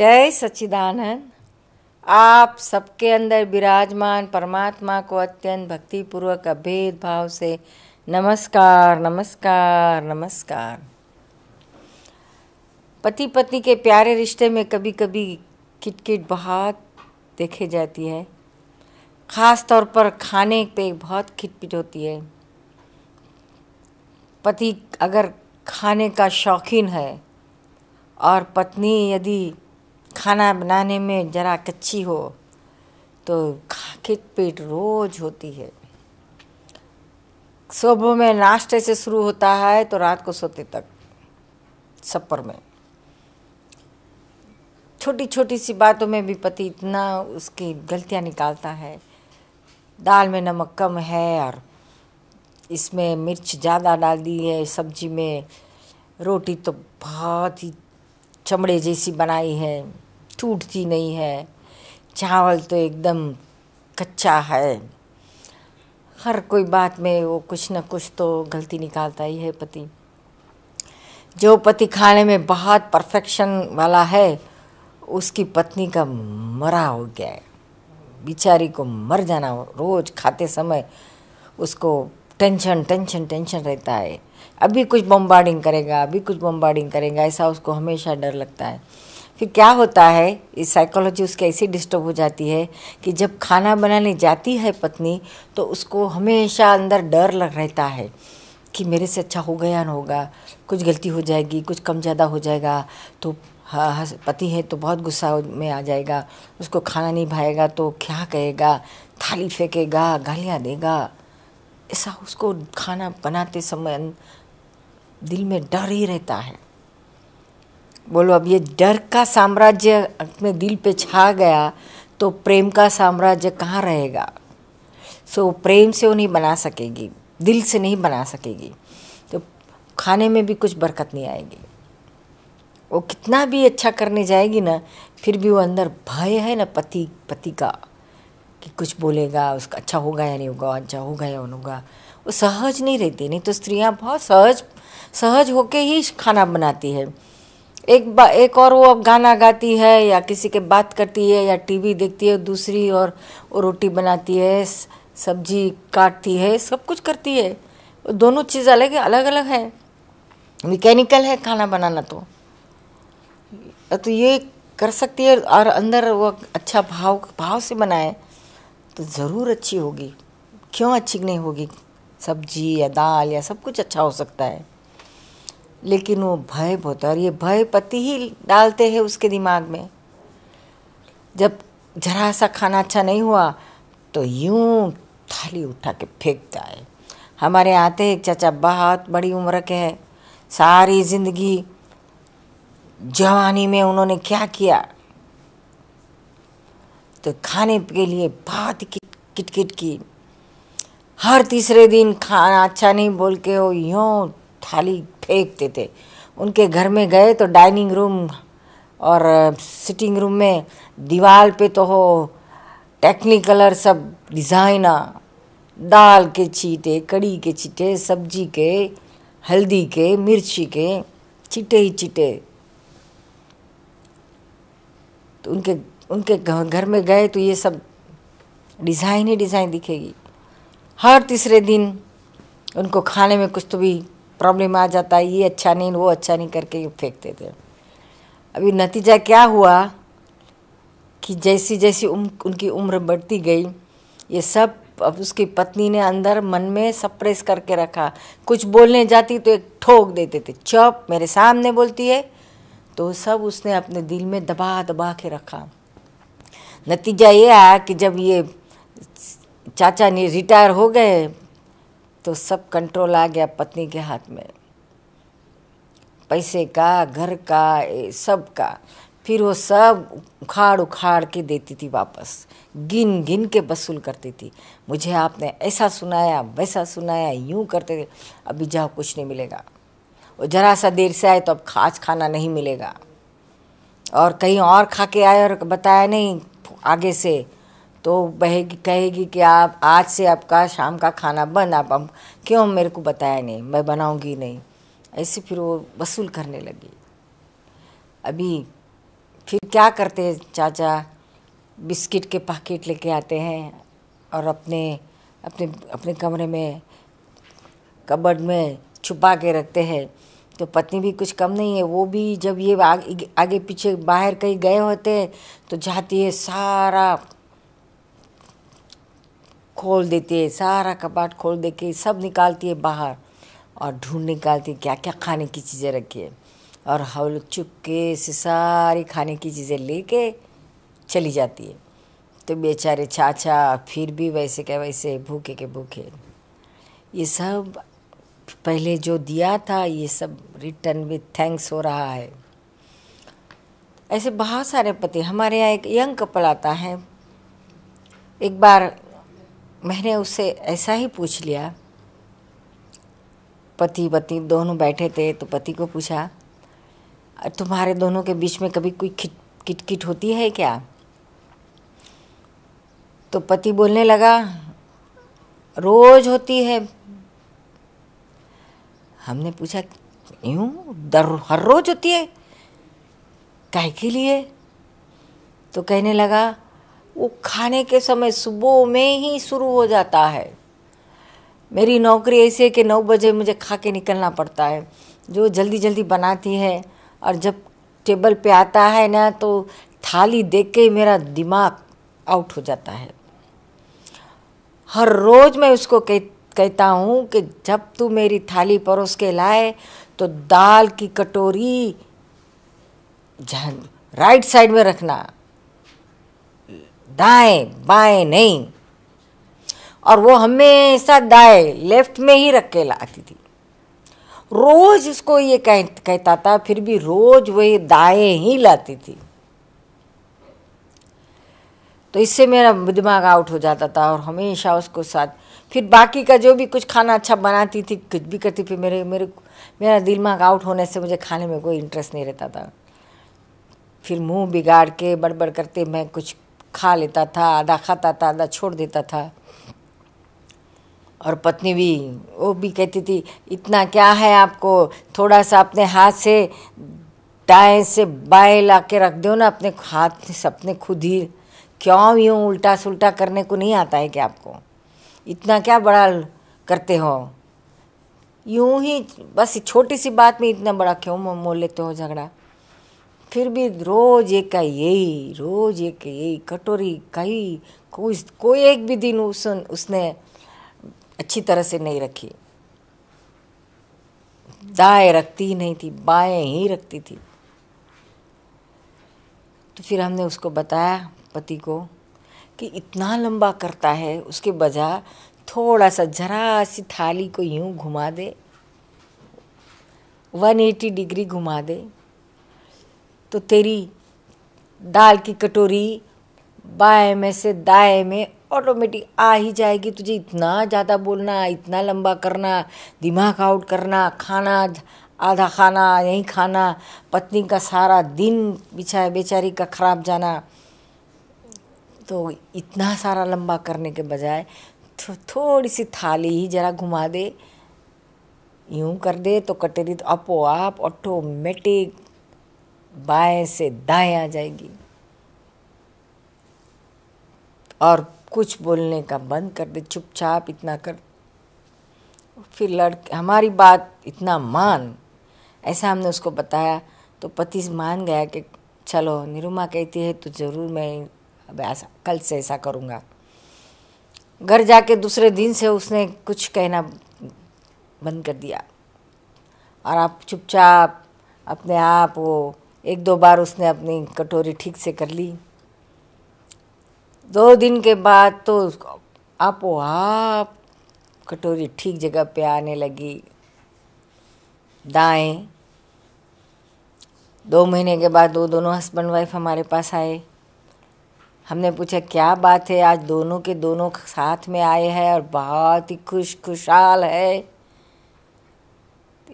जय सच्चिदानंद आप सबके अंदर विराजमान परमात्मा को अत्यंत भक्तिपूर्वक अभेद भाव से नमस्कार नमस्कार नमस्कार पति पत्नी के प्यारे रिश्ते में कभी कभी किटकिट बहुत देखे जाती है ख़ास तौर पर खाने पे बहुत खिटपिट होती है पति अगर खाने का शौकीन है और पत्नी यदि खाना बनाने में ज़रा कच्ची हो तो खिट पीट रोज होती है सुबह में नाश्ते से शुरू होता है तो रात को सोते तक सपर में छोटी छोटी सी बातों में भी पति इतना उसकी गलतियां निकालता है दाल में नमक कम है और इसमें मिर्च ज़्यादा डाल दी है सब्जी में रोटी तो बहुत ही चमड़े जैसी बनाई है टूटती नहीं है चावल तो एकदम कच्चा है हर कोई बात में वो कुछ ना कुछ तो गलती निकालता ही है पति जो पति खाने में बहुत परफेक्शन वाला है उसकी पत्नी का मरा हो गया है बिचारी को मर जाना रोज खाते समय उसको टेंशन टेंशन टेंशन रहता है अभी कुछ बम्बार्डिंग करेगा अभी कुछ बम्बार्डिंग करेगा ऐसा उसको हमेशा डर लगता है फिर क्या होता है इस साइकोलॉजी उसकी ऐसी डिस्टर्ब हो जाती है कि जब खाना बनाने जाती है पत्नी तो उसको हमेशा अंदर डर लग रहता है कि मेरे से अच्छा होगा या ना होगा कुछ गलती हो जाएगी कुछ कम ज़्यादा हो जाएगा तो पति है तो बहुत गुस्सा में आ जाएगा उसको खाना नहीं भाएगा तो क्या कहेगा थाली फेंकेगा गालियाँ देगा ऐसा उसको खाना बनाते समय दिल में डर ही रहता है बोलो अब ये डर का साम्राज्य अपने दिल पे छा गया तो प्रेम का साम्राज्य कहाँ रहेगा सो प्रेम से वो नहीं बना सकेगी दिल से नहीं बना सकेगी तो खाने में भी कुछ बरकत नहीं आएगी वो कितना भी अच्छा करने जाएगी ना फिर भी वो अंदर भय है ना पति पति का कि कुछ बोलेगा उसका अच्छा होगा या नहीं होगा अच्छा होगा या होगा वो सहज नहीं रहती नहीं तो स्त्रियाँ बहुत सहज सहज होके ही खाना बनाती है एक बा एक और वो अब गाना गाती है या किसी के बात करती है या टीवी देखती है दूसरी और वो रोटी बनाती है सब्जी काटती है सब कुछ करती है दोनों चीज़ अलग अलग अलग है मैकेनिकल है खाना बनाना तो तो ये कर सकती है और अंदर वो अच्छा भाव भाव से बनाए तो ज़रूर अच्छी होगी क्यों अच्छी नहीं होगी सब्जी या दाल या सब कुछ अच्छा हो सकता है लेकिन वो भय बहुत और ये भय पति ही डालते हैं उसके दिमाग में जब जरा सा खाना अच्छा नहीं हुआ तो यूं थाली उठा के फेंकता है हमारे आते एक चाचा बहुत बड़ी उम्र के हैं सारी ज़िंदगी जवानी में उन्होंने क्या किया तो खाने के लिए बात किटकिट किट की हर तीसरे दिन खाना अच्छा नहीं बोल के वो यूँ थाली फेंकते थे उनके घर में गए तो डाइनिंग रूम और सिटिंग रूम में दीवार पे तो हो टेक्निकलर सब डिज़ाइना दाल के छीटे कड़ी के छीटे सब्जी के हल्दी के मिर्ची के छिटे ही चिटे तो उनके उनके घर में गए तो ये सब डिज़ाइन ही डिज़ाइन दिखेगी हर तीसरे दिन उनको खाने में कुछ तो भी प्रॉब्लम आ जाता है ये अच्छा नहीं वो अच्छा नहीं करके ये फेंकते थे अभी नतीजा क्या हुआ कि जैसी जैसी उम, उनकी उम्र बढ़ती गई ये सब अब उसकी पत्नी ने अंदर मन में सप्रेस करके रखा कुछ बोलने जाती तो एक ठोक देते थे चौप मेरे सामने बोलती है तो सब उसने अपने दिल में दबा दबा के रखा नतीजा ये आया कि जब ये चाचा ने रिटायर हो गए तो सब कंट्रोल आ गया पत्नी के हाथ में पैसे का घर का सब का फिर वो सब उखाड़ उखाड़ के देती थी वापस गिन गिन के वसूल करती थी मुझे आपने ऐसा सुनाया वैसा सुनाया यूं करते थे अभी जाओ कुछ नहीं मिलेगा वो जरा सा देर से आए तो अब खाज खाना नहीं मिलेगा और कहीं और खा के आए और बताया नहीं आगे से तो बहेगी कहेगी कि आप आज से आपका शाम का खाना बंद आप, हम क्यों मेरे को बताया नहीं मैं बनाऊंगी नहीं ऐसे फिर वो वसूल करने लगी अभी फिर क्या करते हैं चाचा बिस्किट के पैकेट लेके आते हैं और अपने अपने अपने कमरे में कबड में छुपा के रखते हैं तो पत्नी भी कुछ कम नहीं है वो भी जब ये आगे, आगे पीछे बाहर कहीं गए होते हैं तो जाती है सारा खोल देती है सारा कपाट खोल दे के सब निकालती है बाहर और ढूंढ निकालती है क्या क्या खाने की चीज़ें रखी है और हम लोग चुपके से सारी खाने की चीज़ें लेके चली जाती है तो बेचारे चाचा फिर भी वैसे के वैसे भूखे के भूखे ये सब पहले जो दिया था ये सब रिटर्न विथ थैंक्स हो रहा है ऐसे बहुत सारे पति हमारे यहाँ एक यंग कपल आता है एक बार मैंने उससे ऐसा ही पूछ लिया पति पत्नी दोनों बैठे थे तो पति को पूछा तुम्हारे दोनों के बीच में कभी कोई किटकिट किट होती है क्या तो पति बोलने लगा रोज होती है हमने पूछा यूँ दर हर रोज होती है कह के लिए तो कहने लगा वो खाने के समय सुबह में ही शुरू हो जाता है मेरी नौकरी ऐसी है कि नौ बजे मुझे खा के निकलना पड़ता है जो जल्दी जल्दी बनाती है और जब टेबल पे आता है ना तो थाली देख के ही मेरा दिमाग आउट हो जाता है हर रोज़ मैं उसको कह कहता हूँ कि जब तू मेरी थाली परोस के लाए तो दाल की कटोरी राइट साइड में रखना दाएं बाएं नहीं और वो हमेशा दाएं लेफ्ट में ही रख के लाती थी रोज उसको ये कह कहता था फिर भी रोज वही दाएं ही लाती थी तो इससे मेरा दिमाग आउट हो जाता था और हमेशा उसको साथ फिर बाकी का जो भी कुछ खाना अच्छा बनाती थी कुछ भी करती फिर मेरे मेरे मेरा दिमाग आउट होने से मुझे खाने में कोई इंटरेस्ट नहीं रहता था फिर मुंह बिगाड़ के बड़बड़ करते मैं कुछ खा लेता था आधा खाता था आधा छोड़ देता था और पत्नी भी वो भी कहती थी इतना क्या है आपको थोड़ा सा अपने हाथ से दाएं से बाएं ला के रख दो ना अपने हाथ से अपने खुद ही क्यों यूँ उल्टा सुलटा करने को नहीं आता है क्या आपको इतना क्या बड़ा करते हो यूं ही बस छोटी सी बात में इतना बड़ा क्यों मोल लेते हो झगड़ा फिर भी रोज एक का यही रोज एक यही कटोरी कहीं कोई कोई एक भी दिन उस उसने अच्छी तरह से नहीं रखी दाए रखती ही नहीं थी बाएं ही रखती थी तो फिर हमने उसको बताया पति को कि इतना लंबा करता है उसके बजाय थोड़ा सा जरा सी थाली को यूं घुमा दे 180 डिग्री घुमा दे तो तेरी दाल की कटोरी बाएं में से दाएं में ऑटोमेटिक आ ही जाएगी तुझे इतना ज़्यादा बोलना इतना लंबा करना दिमाग आउट करना खाना आधा खाना यहीं खाना पत्नी का सारा दिन बिछा बेचारी का खराब जाना तो इतना सारा लंबा करने के बजाय थो, थोड़ी सी थाली ही ज़रा घुमा दे यूं कर दे तो कटेरी तो अपो आप ऑटोमेटिक बाएं से दाएं आ जाएगी और कुछ बोलने का बंद कर दे चुपचाप इतना कर फिर लड़के हमारी बात इतना मान ऐसा हमने उसको बताया तो पति मान गया कि चलो निरुमा कहती है तो ज़रूर मैं अब ऐसा कल से ऐसा करूँगा घर जाके दूसरे दिन से उसने कुछ कहना बंद कर दिया और आप चुपचाप अपने आप वो एक दो बार उसने अपनी कटोरी ठीक से कर ली दो दिन के बाद तो आप वो आप कटोरी ठीक जगह पे आने लगी दाएं दो महीने के बाद वो दोनों हस्बैंड वाइफ हमारे पास आए हमने पूछा क्या बात है आज दोनों के दोनों साथ में आए हैं और बहुत ही खुश खुशहाल है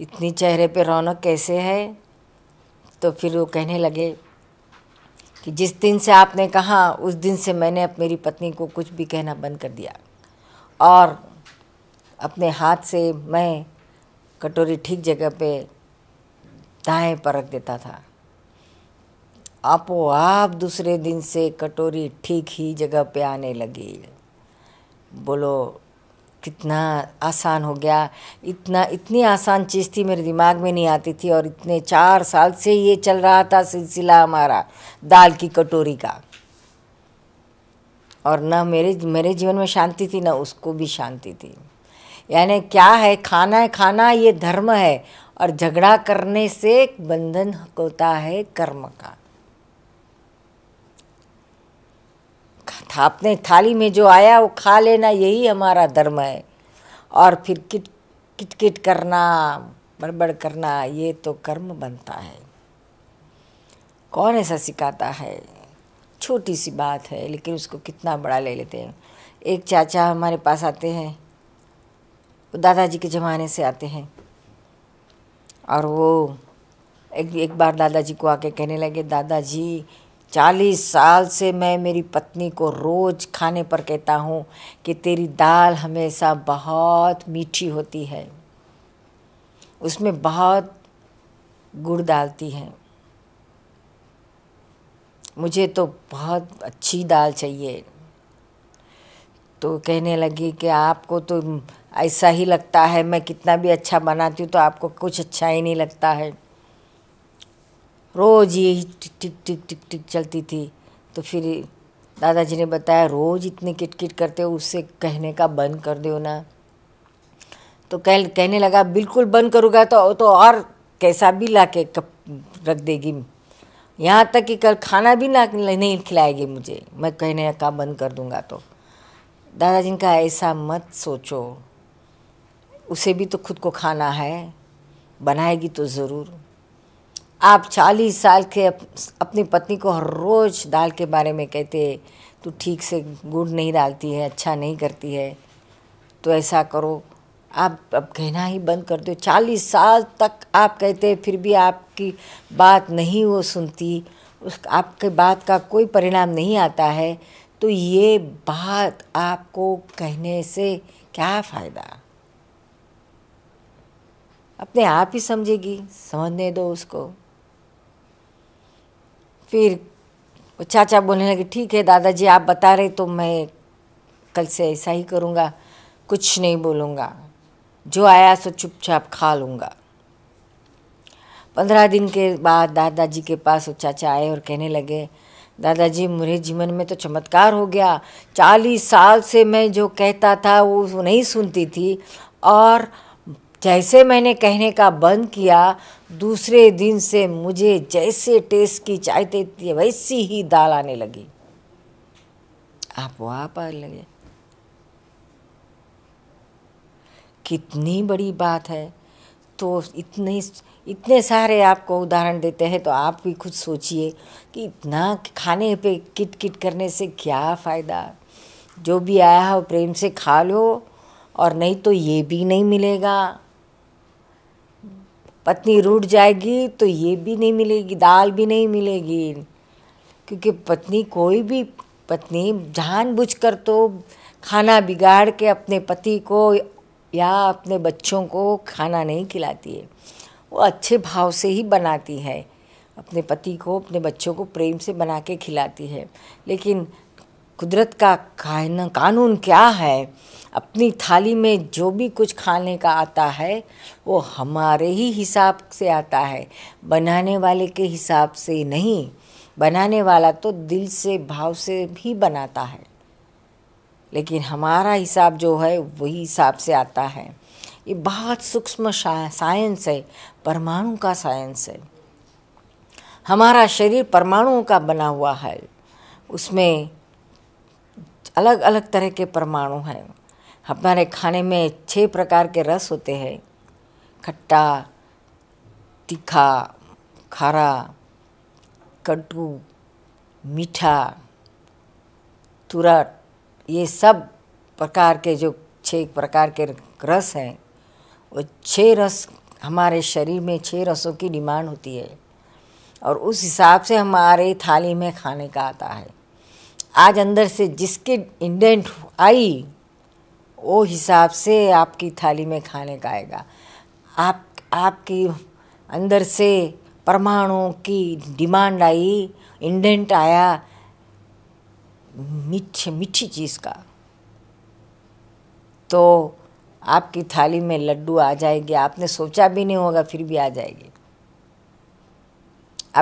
इतनी चेहरे पे रौनक कैसे है तो फिर वो कहने लगे कि जिस दिन से आपने कहा उस दिन से मैंने अब मेरी पत्नी को कुछ भी कहना बंद कर दिया और अपने हाथ से मैं कटोरी ठीक जगह पे दाएं पर रख देता था आपो आप दूसरे दिन से कटोरी ठीक ही जगह पे आने लगी बोलो कितना आसान हो गया इतना इतनी आसान चीज़ थी मेरे दिमाग में नहीं आती थी और इतने चार साल से ये चल रहा था सिलसिला हमारा दाल की कटोरी का और न मेरे मेरे जीवन में शांति थी ना उसको भी शांति थी यानी क्या है खाना है खाना ये धर्म है और झगड़ा करने से बंधन होता है कर्म का था अपने थाली में जो आया वो खा लेना यही हमारा धर्म है और फिर किट किट किट करना बड़बड़ करना ये तो कर्म बनता है कौन ऐसा सिखाता है छोटी सी बात है लेकिन उसको कितना बड़ा ले लेते हैं एक चाचा हमारे पास आते हैं वो दादाजी के ज़माने से आते हैं और वो एक एक बार दादाजी को आके कहने लगे दादाजी चालीस साल से मैं मेरी पत्नी को रोज़ खाने पर कहता हूँ कि तेरी दाल हमेशा बहुत मीठी होती है उसमें बहुत गुड़ डालती है मुझे तो बहुत अच्छी दाल चाहिए तो कहने लगी कि आपको तो ऐसा ही लगता है मैं कितना भी अच्छा बनाती हूँ तो आपको कुछ अच्छा ही नहीं लगता है रोज़ यही टिक टिक टिक टिक टिक चलती थी तो फिर दादाजी ने बताया रोज़ इतने किट किट करते हो उससे कहने का बंद कर दो ना तो कह कहने लगा बिल्कुल बंद करूँगा तो तो और कैसा भी ला के कप रख देगी यहाँ तक कि कल खाना भी ना नहीं खिलाएगी मुझे मैं कहने का बंद कर दूँगा तो दादाजी ने कहा ऐसा मत सोचो उसे भी तो खुद को खाना है बनाएगी तो ज़रूर आप चालीस साल के अप, अपनी पत्नी को हर रोज़ दाल के बारे में कहते तो ठीक से गुड़ नहीं डालती है अच्छा नहीं करती है तो ऐसा करो आप अब कहना ही बंद कर दो चालीस साल तक आप कहते फिर भी आपकी बात नहीं वो सुनती उस आपके बात का कोई परिणाम नहीं आता है तो ये बात आपको कहने से क्या फ़ायदा अपने आप ही समझेगी समझने दो उसको फिर वो चाचा बोलने लगे ठीक है दादाजी आप बता रहे तो मैं कल से ऐसा ही करूँगा कुछ नहीं बोलूँगा जो आया सो चुपचाप खा लूँगा पंद्रह दिन के बाद दादाजी के पास वो चाचा आए और कहने लगे दादाजी मेरे जीवन में तो चमत्कार हो गया चालीस साल से मैं जो कहता था वो नहीं सुनती थी और जैसे मैंने कहने का बंद किया दूसरे दिन से मुझे जैसे टेस्ट की चाय देती है वैसी ही दाल आने लगी आप वहां पर लगे कितनी बड़ी बात है तो इतने इतने सारे आपको उदाहरण देते हैं तो आप भी खुद सोचिए कि इतना खाने पे किट किट करने से क्या फ़ायदा जो भी आया हो प्रेम से खा लो और नहीं तो ये भी नहीं मिलेगा पत्नी रूठ जाएगी तो ये भी नहीं मिलेगी दाल भी नहीं मिलेगी क्योंकि पत्नी कोई भी पत्नी जानबूझकर तो खाना बिगाड़ के अपने पति को या अपने बच्चों को खाना नहीं खिलाती है वो अच्छे भाव से ही बनाती है अपने पति को अपने बच्चों को प्रेम से बना के खिलाती है लेकिन कुदरत का कानून क्या है अपनी थाली में जो भी कुछ खाने का आता है वो हमारे ही हिसाब से आता है बनाने वाले के हिसाब से नहीं बनाने वाला तो दिल से भाव से भी बनाता है लेकिन हमारा हिसाब जो है वही हिसाब से आता है ये बहुत सूक्ष्म साइंस है परमाणु का साइंस है हमारा शरीर परमाणुओं का बना हुआ है उसमें अलग अलग तरह के परमाणु हैं हमारे खाने में छह प्रकार के रस होते हैं खट्टा तीखा खारा कटु मीठा तुरट ये सब प्रकार के जो छह प्रकार के रस हैं वो छह रस हमारे शरीर में छह रसों की डिमांड होती है और उस हिसाब से हमारे थाली में खाने का आता है आज अंदर से जिसके इंडेंट आई वो हिसाब से आपकी थाली में खाने का आएगा आप आपकी अंदर से परमाणुओं की डिमांड आई इंडेंट आया मीठे मीठी चीज़ का तो आपकी थाली में लड्डू आ जाएगी आपने सोचा भी नहीं होगा फिर भी आ जाएगी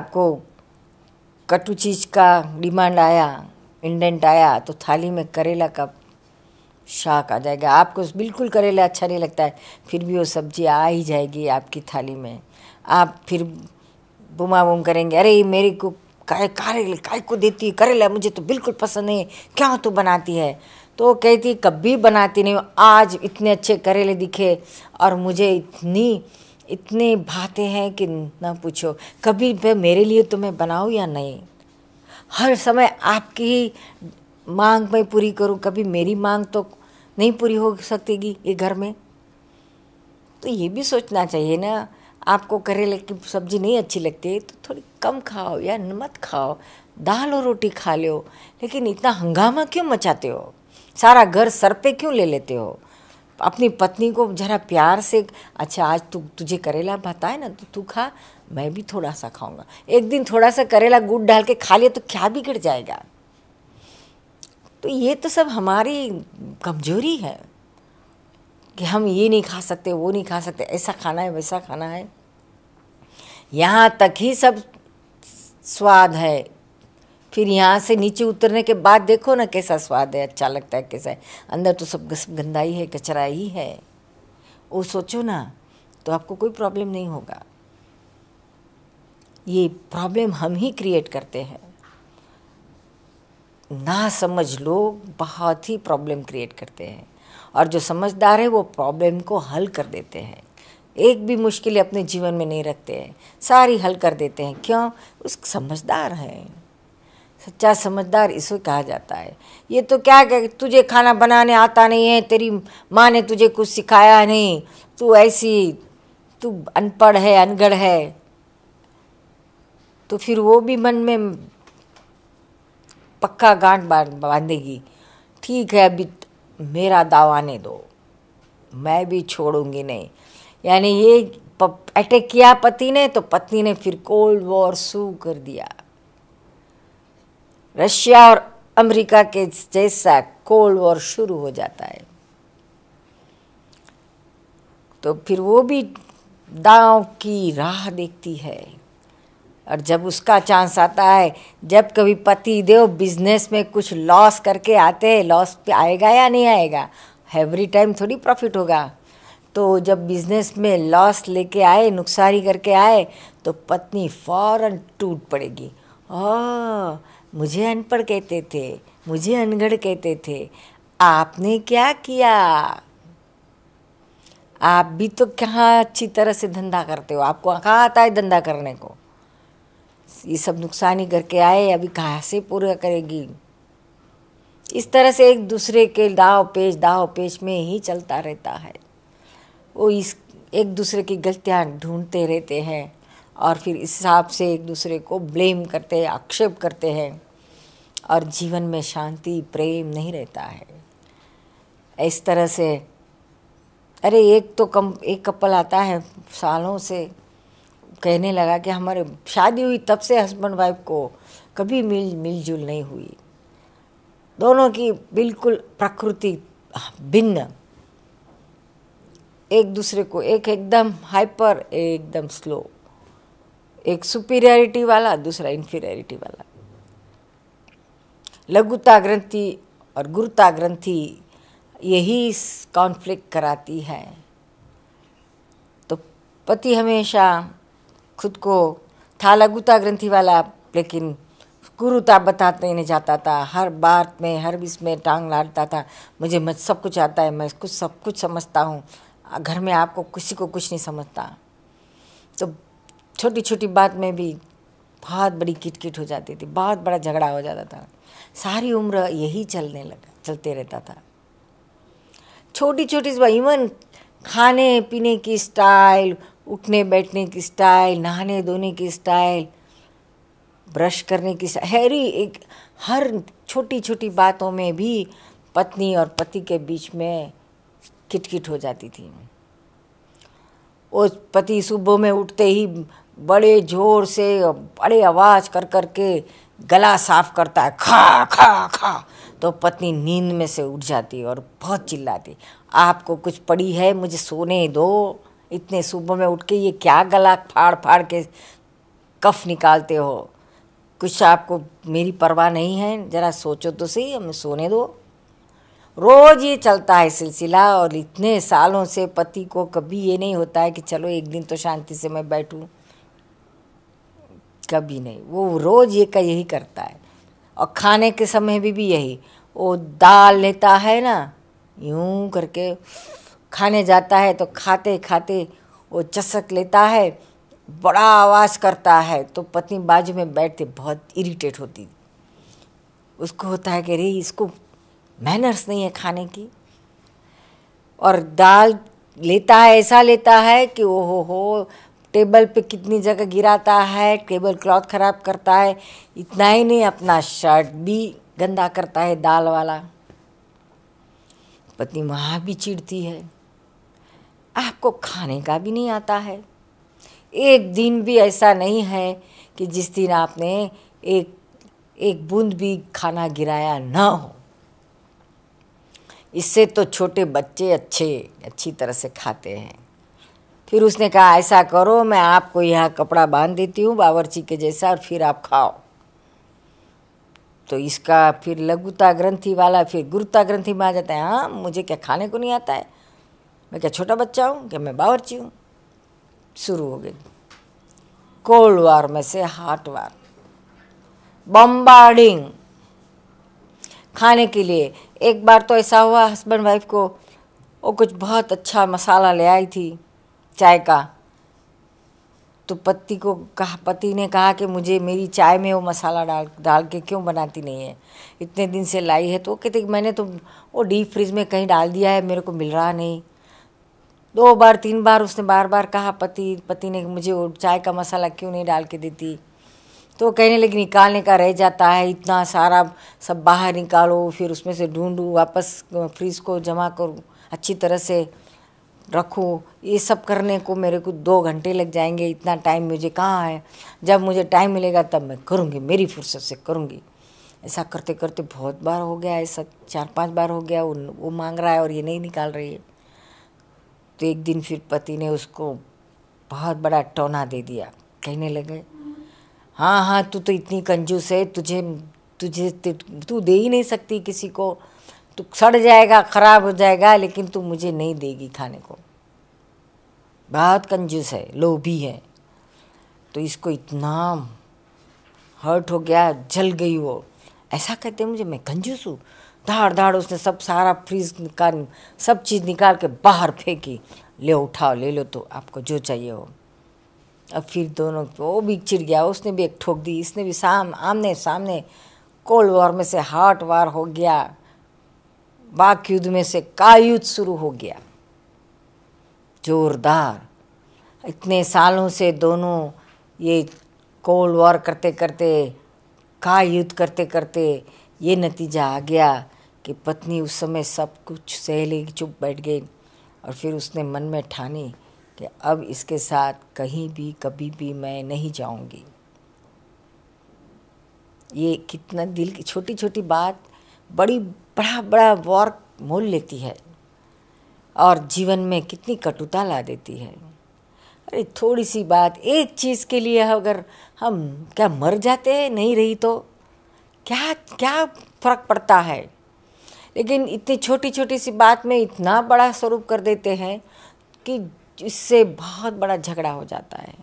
आपको कटु चीज़ का डिमांड आया इंडेंट आया तो थाली में करेला का शाक आ जाएगा आपको बिल्कुल करेला अच्छा नहीं लगता है फिर भी वो सब्जी आ ही जाएगी आपकी थाली में आप फिर बुमा बुम करेंगे अरे मेरे को काय कारे काय को देती है करेला मुझे तो बिल्कुल पसंद नहीं क्यों तू बनाती है तो कहती कभी बनाती नहीं आज इतने अच्छे करेले दिखे और मुझे इतनी इतने भाते हैं कि ना पूछो कभी मेरे लिए तुम्हें तो बनाऊँ या नहीं हर समय आपकी मांग मैं पूरी करूं कभी मेरी मांग तो नहीं पूरी हो सकेगी ये घर में तो ये भी सोचना चाहिए ना आपको करेले की सब्जी नहीं अच्छी लगती है तो थोड़ी कम खाओ या मत खाओ दाल और रोटी खा लो लेकिन इतना हंगामा क्यों मचाते हो सारा घर सर पे क्यों ले लेते हो अपनी पत्नी को जरा प्यार से अच्छा आज तू तु, तुझे करेला भाता है ना तो तू खा मैं भी थोड़ा सा खाऊंगा एक दिन थोड़ा सा करेला गुड़ डाल के खा लिया तो क्या बिगड़ जाएगा तो ये तो सब हमारी कमजोरी है कि हम ये नहीं खा सकते वो नहीं खा सकते ऐसा खाना है वैसा खाना है यहाँ तक ही सब स्वाद है फिर यहाँ से नीचे उतरने के बाद देखो ना कैसा स्वाद है अच्छा लगता है कैसा है अंदर तो सब गंदाई है कचरा ही है वो सोचो ना तो आपको कोई प्रॉब्लम नहीं होगा ये प्रॉब्लम हम ही क्रिएट करते हैं ना समझ लोग बहुत ही प्रॉब्लम क्रिएट करते हैं और जो समझदार है वो प्रॉब्लम को हल कर देते हैं एक भी मुश्किल अपने जीवन में नहीं रखते हैं सारी हल कर देते हैं क्यों उस समझदार है सच्चा समझदार इसको कहा जाता है ये तो क्या कह तुझे खाना बनाने आता नहीं है तेरी माँ ने तुझे कुछ सिखाया नहीं तू ऐसी तू अनपढ़ है अनगढ़ है तो फिर वो भी मन में पक्का गांठ बांधेगी ठीक है अभी मेरा दावा ने दो मैं भी छोड़ूंगी नहीं यानी ये अटैक किया पति ने तो पत्नी ने फिर कोल्ड वॉर शुरू कर दिया रशिया और अमेरिका के जैसा कोल्ड वॉर शुरू हो जाता है तो फिर वो भी दांव की राह देखती है और जब उसका चांस आता है जब कभी पति देव बिजनेस में कुछ लॉस करके आते हैं लॉस पे आएगा या नहीं आएगा एवरी टाइम थोड़ी प्रॉफिट होगा तो जब बिजनेस में लॉस लेके आए नुकसानी करके आए तो पत्नी फौरन टूट पड़ेगी ओ मुझे अनपढ़ कहते थे मुझे अनगढ़ कहते थे आपने क्या किया आप भी तो कहाँ अच्छी तरह से धंधा करते हो आपको कहाँ आता है धंधा करने को ये सब नुकसान ही करके आए अभी कहाँ से पूरा करेगी इस तरह से एक दूसरे के दाव पेश दाव पेश में ही चलता रहता है वो इस एक दूसरे की गलतियाँ ढूंढते रहते हैं और फिर इस हिसाब से एक दूसरे को ब्लेम करते हैं आक्षेप करते हैं और जीवन में शांति प्रेम नहीं रहता है इस तरह से अरे एक तो कम एक कपल आता है सालों से कहने लगा कि हमारे शादी हुई तब से हस्बैंड वाइफ को कभी मिल मिलजुल नहीं हुई दोनों की बिल्कुल प्रकृति भिन्न एक दूसरे को एक एकदम हाइपर एकदम स्लो एक सुपीरियरिटी वाला दूसरा इन्फीरियरिटी वाला लघुता ग्रंथि और गुरुता ग्रंथि यही कॉन्फ्लिक्ट कराती है तो पति हमेशा खुद को था लघुता ग्रंथि वाला लेकिन गुरुता तो बताते नहीं जाता था हर बात में हर बीच में टांग लाटता था मुझे मत सब कुछ आता है मैं कुछ सब कुछ समझता हूँ घर में आपको किसी को कुछ नहीं समझता तो छोटी छोटी बात में भी बहुत बड़ी किटकिट हो जाती थी बहुत बड़ा झगड़ा हो जाता था सारी उम्र यही चलने लगा चलते रहता था छोटी छोटी इवन खाने पीने की स्टाइल उठने बैठने की स्टाइल नहाने धोने की स्टाइल ब्रश करने की हैरी एक हर छोटी छोटी बातों में भी पत्नी और पति के बीच में किटकिट हो जाती थी वो पति सुबह में उठते ही बड़े जोर से बड़े आवाज़ कर कर के गला साफ करता है खा खा खा तो पत्नी नींद में से उठ जाती और बहुत चिल्लाती आपको कुछ पड़ी है मुझे सोने दो इतने सुबह में उठ के ये क्या गला फाड़ फाड़ के कफ निकालते हो कुछ आपको मेरी परवाह नहीं है ज़रा सोचो तो सही हमें सोने दो रोज़ ये चलता है सिलसिला और इतने सालों से पति को कभी ये नहीं होता है कि चलो एक दिन तो शांति से मैं बैठूं कभी नहीं वो रोज़ ये का यही करता है और खाने के समय भी भी यही वो दाल लेता है ना यूं करके खाने जाता है तो खाते खाते वो चसक लेता है बड़ा आवाज़ करता है तो पत्नी बाजू में बैठते बहुत इरिटेट होती उसको होता है कि अरे इसको मैनर्स नहीं है खाने की और दाल लेता है ऐसा लेता है कि ओ हो हो टेबल पे कितनी जगह गिराता है टेबल क्लॉथ ख़राब करता है इतना ही नहीं अपना शर्ट भी गंदा करता है दाल वाला पत्नी वहाँ भी चिढ़ती है आपको खाने का भी नहीं आता है एक दिन भी ऐसा नहीं है कि जिस दिन आपने एक एक बूंद भी खाना गिराया ना हो इससे तो छोटे बच्चे अच्छे अच्छी तरह से खाते हैं फिर उसने कहा ऐसा करो मैं आपको यह कपड़ा बांध देती हूँ बावरची के जैसा और फिर आप खाओ तो इसका फिर लघुता ग्रंथि वाला फिर गुरुता ग्रंथि में आ जाता है हाँ मुझे क्या खाने को नहीं आता है मैं क्या छोटा बच्चा हूँ क्या मैं बावरची हूँ शुरू हो गई कोल्ड वार में से हार्ट वार बम्बार्डिंग खाने के लिए एक बार तो ऐसा हुआ हस्बैंड वाइफ को वो कुछ बहुत अच्छा मसाला ले आई थी चाय का तो पति को कहा पति ने कहा कि मुझे मेरी चाय में वो मसाला डाल डाल के क्यों बनाती नहीं है इतने दिन से लाई है तो वो कहते मैंने तो वो डीप फ्रिज में कहीं डाल दिया है मेरे को मिल रहा नहीं दो बार तीन बार उसने बार बार कहा पति पति ने मुझे चाय का मसाला क्यों नहीं डाल के देती तो कहने लगी निकालने का रह जाता है इतना सारा सब बाहर निकालो फिर उसमें से ढूंढूँ वापस फ्रिज को जमा करूँ अच्छी तरह से रखूँ ये सब करने को मेरे को दो घंटे लग जाएंगे इतना टाइम मुझे कहाँ है जब मुझे टाइम मिलेगा तब मैं करूँगी मेरी फुर्सत से करूँगी ऐसा करते करते बहुत बार हो गया ऐसा चार पांच बार हो गया वो, वो मांग रहा है और ये नहीं निकाल रही है तो एक दिन फिर पति ने उसको बहुत बड़ा टोना दे दिया कहने लगे हाँ हाँ तू तो इतनी कंजूस है तुझे तुझे तू दे ही नहीं सकती किसी को तू सड़ जाएगा ख़राब हो जाएगा लेकिन तू मुझे नहीं देगी खाने को बहुत कंजूस है लोभी है तो इसको इतना हर्ट हो गया जल गई वो ऐसा कहते मुझे मैं कंजूस हूँ धाड़ धाड़ उसने सब सारा फ्रीज निकाल सब चीज़ निकाल के बाहर फेंकी ले उठाओ ले लो तो आपको जो चाहिए हो अब फिर दोनों वो भी चिड़ गया उसने भी एक ठोक दी इसने भी साम आमने सामने कोल्ड वॉर में से हार्ट वार हो गया बाक युद्ध में से का युद्ध शुरू हो गया जोरदार इतने सालों से दोनों ये कोल्ड वॉर करते करते का युद्ध करते करते ये नतीजा आ गया कि पत्नी उस समय सब कुछ सहेली चुप बैठ गई और फिर उसने मन में ठानी कि अब इसके साथ कहीं भी कभी भी मैं नहीं जाऊंगी ये कितना दिल की छोटी छोटी बात बड़ी बड़ा बड़ा वॉर मोल लेती है और जीवन में कितनी कटुता ला देती है थोड़ी सी बात एक चीज़ के लिए अगर हम क्या मर जाते हैं नहीं रही तो क्या क्या फर्क पड़ता है लेकिन इतनी छोटी छोटी सी बात में इतना बड़ा स्वरूप कर देते हैं कि इससे बहुत बड़ा झगड़ा हो जाता है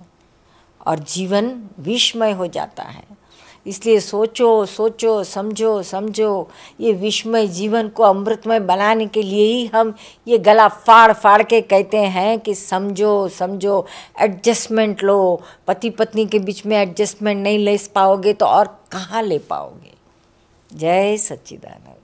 और जीवन विषमय हो जाता है इसलिए सोचो सोचो समझो समझो ये विश्वमय जीवन को अमृतमय बनाने के लिए ही हम ये गला फाड़ फाड़ के कहते हैं कि समझो समझो एडजस्टमेंट लो पति पत्नी के बीच में एडजस्टमेंट नहीं ले पाओगे तो और कहाँ ले पाओगे जय सच्चिदानंद